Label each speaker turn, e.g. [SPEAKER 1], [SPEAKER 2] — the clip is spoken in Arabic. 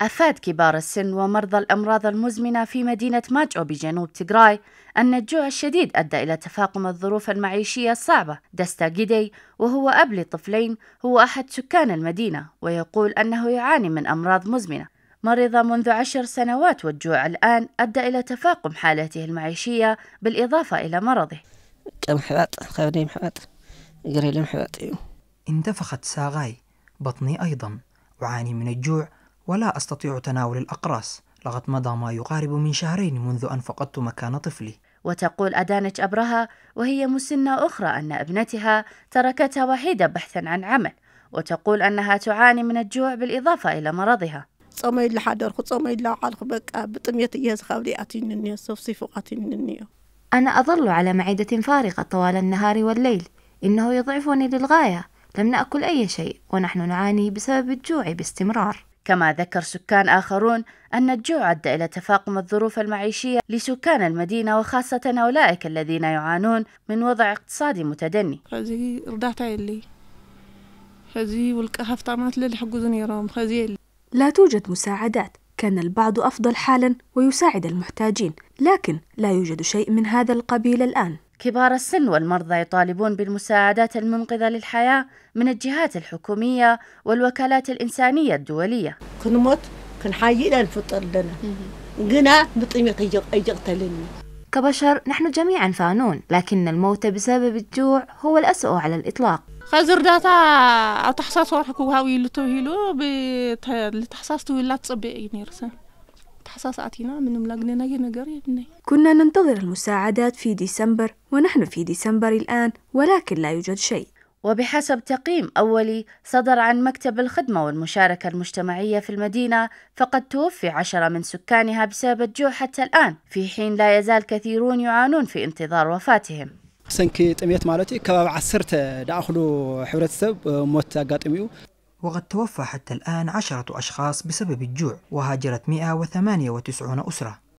[SPEAKER 1] أفاد كبار السن ومرضى الأمراض المزمنة في مدينة ماجو بجنوب تيغراي أن الجوع الشديد أدى إلى تفاقم الظروف المعيشية الصعبة دستا جيدي وهو أب لطفلين هو أحد سكان المدينة ويقول أنه يعاني من أمراض مزمنة مرض منذ عشر سنوات والجوع الآن أدى إلى تفاقم حالته المعيشية بالإضافة إلى مرضه
[SPEAKER 2] أيوه. انتفخت ساغاي بطني أيضا أعاني من الجوع ولا أستطيع تناول الأقراص لقد مضى ما يقارب من شهرين منذ أن فقدت مكان طفلي
[SPEAKER 1] وتقول أدانج أبرهة وهي مسنة أخرى أن ابنتها تركتها وحيدة بحثا عن عمل وتقول أنها تعاني من الجوع بالإضافة إلى مرضها
[SPEAKER 2] أنا أظل على معدة فارغة طوال النهار والليل إنه يضعفني للغاية لم نأكل أي شيء ونحن نعاني بسبب الجوع باستمرار كما ذكر سكان آخرون أن الجوع
[SPEAKER 1] أدى إلى تفاقم الظروف المعيشية لسكان المدينة وخاصة أولئك الذين يعانون من وضع اقتصادي متدني لا توجد مساعدات كان البعض أفضل حالا ويساعد المحتاجين لكن لا يوجد شيء من هذا القبيل الآن كبار السن والمرضى يطالبون بالمساعدات المنقذة للحياة من الجهات الحكومية والوكالات الإنسانية الدولية كنموت كنحيي الفطر لنا
[SPEAKER 2] قنا بطيمة أجغت كبشر نحن جميعا فانون لكن الموت بسبب الجوع هو الأسوأ على الإطلاق خزر داتا أو تحصاص
[SPEAKER 1] ورحكو هاوي لتوهيلو بتحصاص توهيلات صبي نيرسه
[SPEAKER 2] احساساتنا من ملاقنا نقري
[SPEAKER 1] كنا ننتظر المساعدات في ديسمبر ونحن في ديسمبر الآن ولكن لا يوجد شيء وبحسب تقييم أولي صدر عن مكتب الخدمة والمشاركة المجتمعية في المدينة فقد توفي عشرة من سكانها بسبب الجوع حتى الآن في حين لا يزال كثيرون يعانون في انتظار وفاتهم
[SPEAKER 2] ሰንኪ ጥምየት ማለት እዩ ከባቢ ዓሰርተ ዝኣኽሉ ሕብረተሰብ موت وقد توفى حتى الآن عشرة أشخاص بسبب الجوع وهاجرت 198 أسرة